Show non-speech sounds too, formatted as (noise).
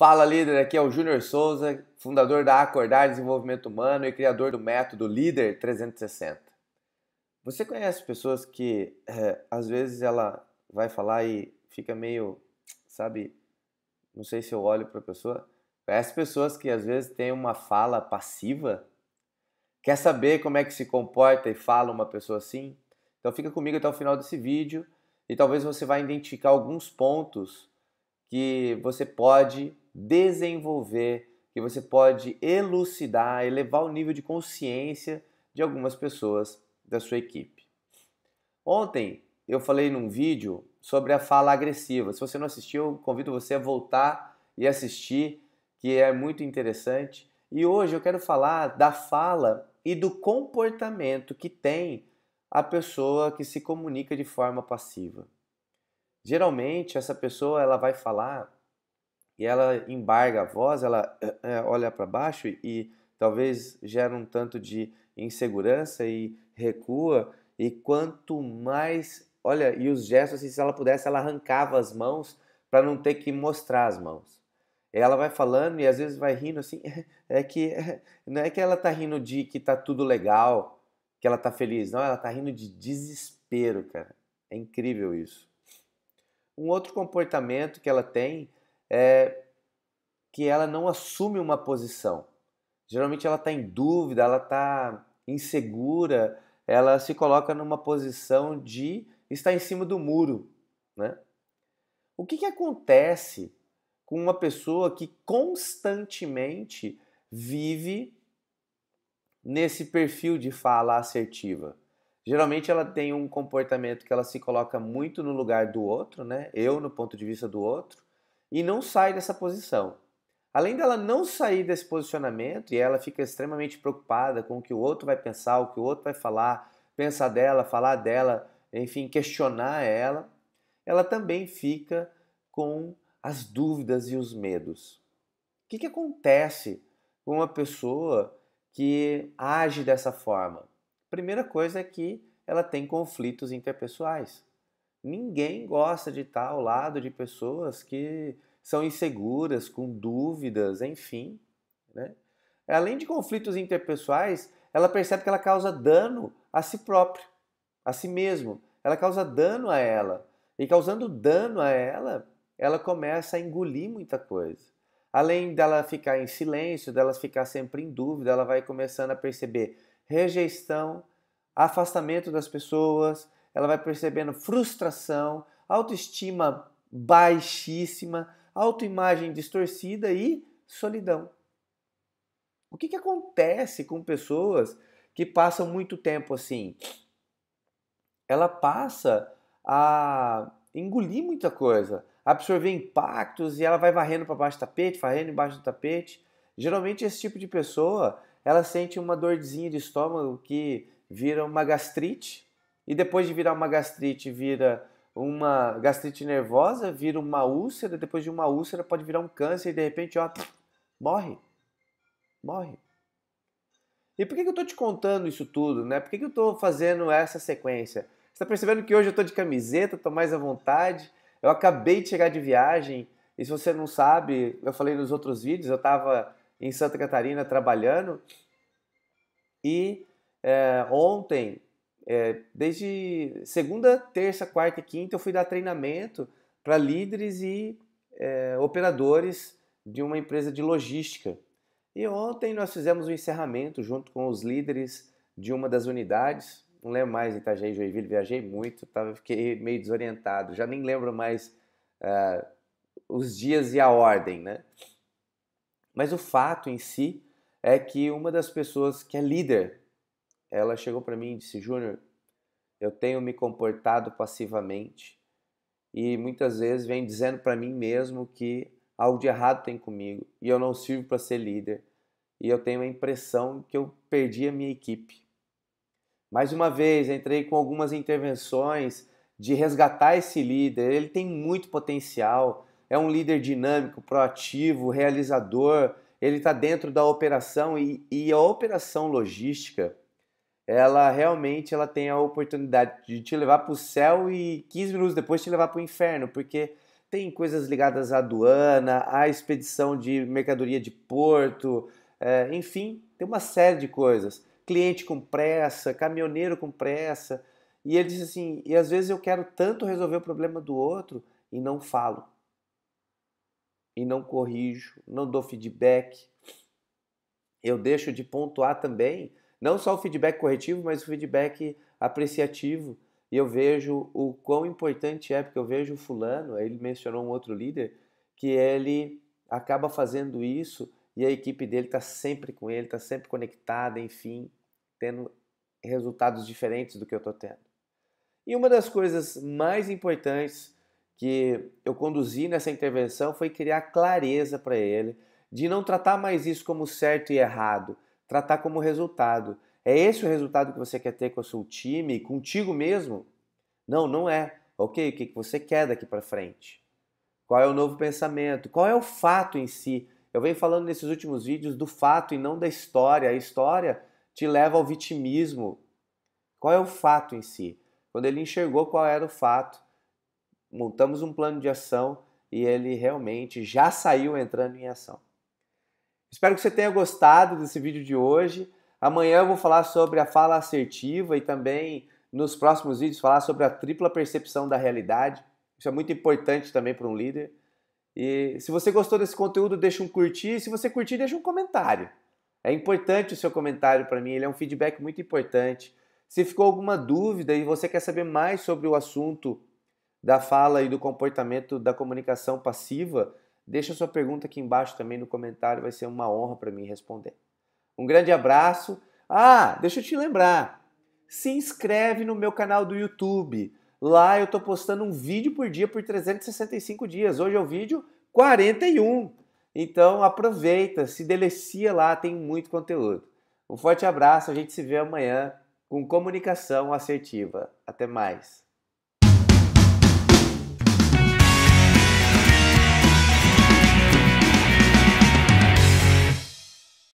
Fala líder, aqui é o Júnior Souza, fundador da Acordar Desenvolvimento Humano e criador do método Líder 360. Você conhece pessoas que é, às vezes ela vai falar e fica meio, sabe, não sei se eu olho para a pessoa. Conhece pessoas que às vezes têm uma fala passiva? Quer saber como é que se comporta e fala uma pessoa assim? Então fica comigo até o final desse vídeo e talvez você vá identificar alguns pontos que você pode desenvolver, que você pode elucidar, elevar o nível de consciência de algumas pessoas da sua equipe. Ontem eu falei num vídeo sobre a fala agressiva. Se você não assistiu, convido você a voltar e assistir, que é muito interessante. E hoje eu quero falar da fala e do comportamento que tem a pessoa que se comunica de forma passiva. Geralmente essa pessoa ela vai falar e ela embarga a voz, ela é, olha para baixo e, e talvez gera um tanto de insegurança e recua. E quanto mais, olha, e os gestos, assim, se ela pudesse, ela arrancava as mãos para não ter que mostrar as mãos. Ela vai falando e às vezes vai rindo assim, (laughs) é que (laughs) não é que ela tá rindo de que tá tudo legal, que ela tá feliz, não, ela tá rindo de desespero, cara. É incrível isso. Um outro comportamento que ela tem é, que ela não assume uma posição. Geralmente ela está em dúvida, ela está insegura, ela se coloca numa posição de estar em cima do muro. Né? O que, que acontece com uma pessoa que constantemente vive nesse perfil de fala assertiva? Geralmente ela tem um comportamento que ela se coloca muito no lugar do outro, né? Eu no ponto de vista do outro e não sai dessa posição. Além dela não sair desse posicionamento e ela fica extremamente preocupada com o que o outro vai pensar, o que o outro vai falar, pensar dela, falar dela, enfim, questionar ela, ela também fica com as dúvidas e os medos. O que, que acontece com uma pessoa que age dessa forma? Primeira coisa é que ela tem conflitos interpessoais. Ninguém gosta de estar ao lado de pessoas que são inseguras, com dúvidas, enfim. Né? Além de conflitos interpessoais, ela percebe que ela causa dano a si própria, a si mesmo. Ela causa dano a ela. E causando dano a ela, ela começa a engolir muita coisa. Além dela ficar em silêncio, dela ficar sempre em dúvida, ela vai começando a perceber rejeição, afastamento das pessoas, ela vai percebendo frustração, autoestima baixíssima, autoimagem distorcida e solidão. O que, que acontece com pessoas que passam muito tempo assim? Ela passa a engolir muita coisa, absorver impactos e ela vai varrendo para baixo do tapete, varrendo embaixo do tapete. Geralmente esse tipo de pessoa, ela sente uma dorzinha de estômago que vira uma gastrite, e depois de virar uma gastrite, vira uma gastrite nervosa, vira uma úlcera, depois de uma úlcera pode virar um câncer e de repente, ó, morre. Morre. E por que eu estou te contando isso tudo, né? Por que eu estou fazendo essa sequência? Você está percebendo que hoje eu estou de camiseta, estou mais à vontade, eu acabei de chegar de viagem, e se você não sabe, eu falei nos outros vídeos, eu estava em Santa Catarina trabalhando, e é, ontem é, desde segunda, terça, quarta e quinta eu fui dar treinamento para líderes e é, operadores de uma empresa de logística. E ontem nós fizemos o um encerramento junto com os líderes de uma das unidades. Não lembro mais Itajaí, Joinville, viajei muito, tava, fiquei meio desorientado. Já nem lembro mais uh, os dias e a ordem, né? Mas o fato em si é que uma das pessoas que é líder ela chegou para mim e disse: Júnior, eu tenho me comportado passivamente e muitas vezes vem dizendo para mim mesmo que algo de errado tem comigo e eu não sirvo para ser líder e eu tenho a impressão que eu perdi a minha equipe. Mais uma vez, entrei com algumas intervenções de resgatar esse líder. Ele tem muito potencial, é um líder dinâmico, proativo, realizador. Ele está dentro da operação e, e a operação logística ela realmente ela tem a oportunidade de te levar para o céu e 15 minutos depois te levar para o inferno, porque tem coisas ligadas à aduana, à expedição de mercadoria de porto, é, enfim, tem uma série de coisas. Cliente com pressa, caminhoneiro com pressa. E ele disse assim: e às vezes eu quero tanto resolver o problema do outro e não falo, e não corrijo, não dou feedback. Eu deixo de pontuar também não só o feedback corretivo, mas o feedback apreciativo. E eu vejo o quão importante é, porque eu vejo o fulano, ele mencionou um outro líder, que ele acaba fazendo isso e a equipe dele está sempre com ele, está sempre conectada, enfim, tendo resultados diferentes do que eu estou tendo. E uma das coisas mais importantes que eu conduzi nessa intervenção foi criar clareza para ele, de não tratar mais isso como certo e errado, tratar como resultado. É esse o resultado que você quer ter com o seu time, contigo mesmo? Não, não é. Ok, o que você quer daqui para frente? Qual é o novo pensamento? Qual é o fato em si? Eu venho falando nesses últimos vídeos do fato e não da história. A história te leva ao vitimismo. Qual é o fato em si? Quando ele enxergou qual era o fato, montamos um plano de ação e ele realmente já saiu entrando em ação. Espero que você tenha gostado desse vídeo de hoje. Amanhã eu vou falar sobre a fala assertiva e também nos próximos vídeos falar sobre a tripla percepção da realidade. Isso é muito importante também para um líder. E se você gostou desse conteúdo, deixa um curtir. Se você curtir, deixa um comentário. É importante o seu comentário para mim, ele é um feedback muito importante. Se ficou alguma dúvida e você quer saber mais sobre o assunto da fala e do comportamento da comunicação passiva, Deixa sua pergunta aqui embaixo também no comentário, vai ser uma honra para mim responder. Um grande abraço. Ah, deixa eu te lembrar. Se inscreve no meu canal do YouTube. Lá eu estou postando um vídeo por dia por 365 dias. Hoje é o vídeo 41. Então aproveita, se delecia lá, tem muito conteúdo. Um forte abraço, a gente se vê amanhã com comunicação assertiva. Até mais.